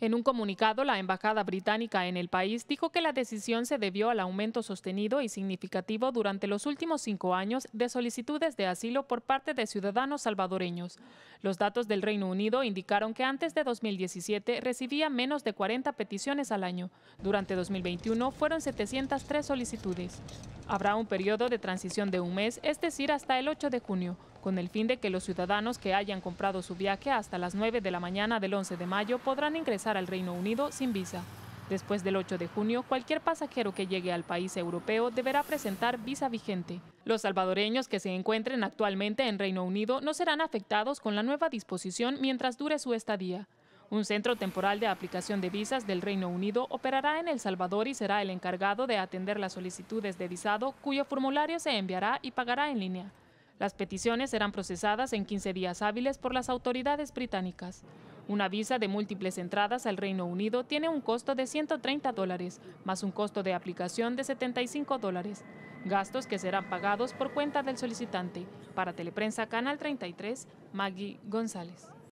En un comunicado, la Embajada Británica en el país dijo que la decisión se debió al aumento sostenido y significativo durante los últimos cinco años de solicitudes de asilo por parte de ciudadanos salvadoreños. Los datos del Reino Unido indicaron que antes de 2017 recibía menos de 40 peticiones al año. Durante 2021 fueron 703 solicitudes. Habrá un periodo de transición de un mes, es decir, hasta el 8 de junio con el fin de que los ciudadanos que hayan comprado su viaje hasta las 9 de la mañana del 11 de mayo podrán ingresar al Reino Unido sin visa. Después del 8 de junio, cualquier pasajero que llegue al país europeo deberá presentar visa vigente. Los salvadoreños que se encuentren actualmente en Reino Unido no serán afectados con la nueva disposición mientras dure su estadía. Un centro temporal de aplicación de visas del Reino Unido operará en El Salvador y será el encargado de atender las solicitudes de visado, cuyo formulario se enviará y pagará en línea. Las peticiones serán procesadas en 15 días hábiles por las autoridades británicas. Una visa de múltiples entradas al Reino Unido tiene un costo de 130 dólares, más un costo de aplicación de 75 dólares, gastos que serán pagados por cuenta del solicitante. Para Teleprensa Canal 33, Maggie González.